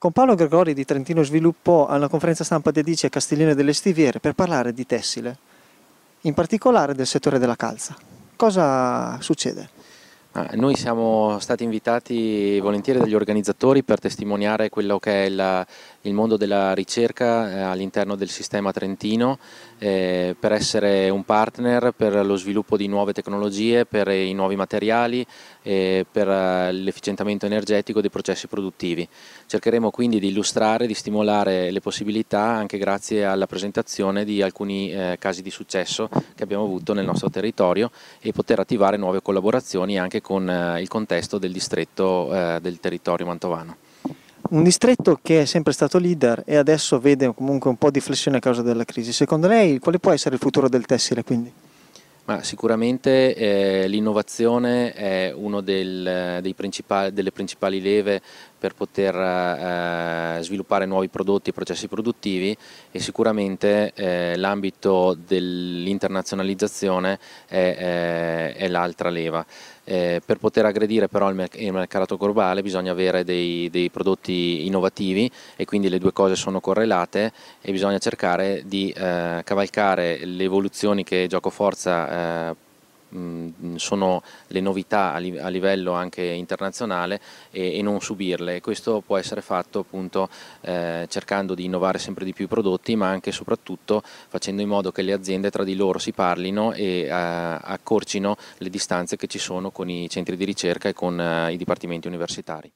Con Paolo Gregori di Trentino Sviluppo alla conferenza stampa di dedici a Castiglione delle Stiviere per parlare di tessile, in particolare del settore della calza. Cosa succede? Ah, noi siamo stati invitati volentieri dagli organizzatori per testimoniare quello che è la, il mondo della ricerca eh, all'interno del sistema trentino, eh, per essere un partner per lo sviluppo di nuove tecnologie, per i nuovi materiali, eh, per eh, l'efficientamento energetico dei processi produttivi. Cercheremo quindi di illustrare, di stimolare le possibilità anche grazie alla presentazione di alcuni eh, casi di successo che abbiamo avuto nel nostro territorio e poter attivare nuove collaborazioni anche con con eh, il contesto del distretto eh, del territorio mantovano. Un distretto che è sempre stato leader e adesso vede comunque un po' di flessione a causa della crisi. Secondo lei quale può essere il futuro del tessile quindi? Ma sicuramente eh, l'innovazione è una eh, delle principali leve per poter eh, sviluppare nuovi prodotti e processi produttivi e sicuramente eh, l'ambito dell'internazionalizzazione è, è, eh, è l'altra leva. Eh, per poter aggredire però il, merc il mercato globale bisogna avere dei, dei, prodotti innovativi e quindi le due cose sono correlate e bisogna cercare di eh, cavalcare le evoluzioni che Giocoforza eh, sono le novità a, livello anche internazionale e, non subirle. Questo può essere fatto appunto eh, cercando di innovare sempre di più i prodotti ma anche e soprattutto facendo in modo che le aziende tra di loro si parlino e eh, accorcino le distanze che ci sono con i centri di ricerca e con eh, i dipartimenti universitari.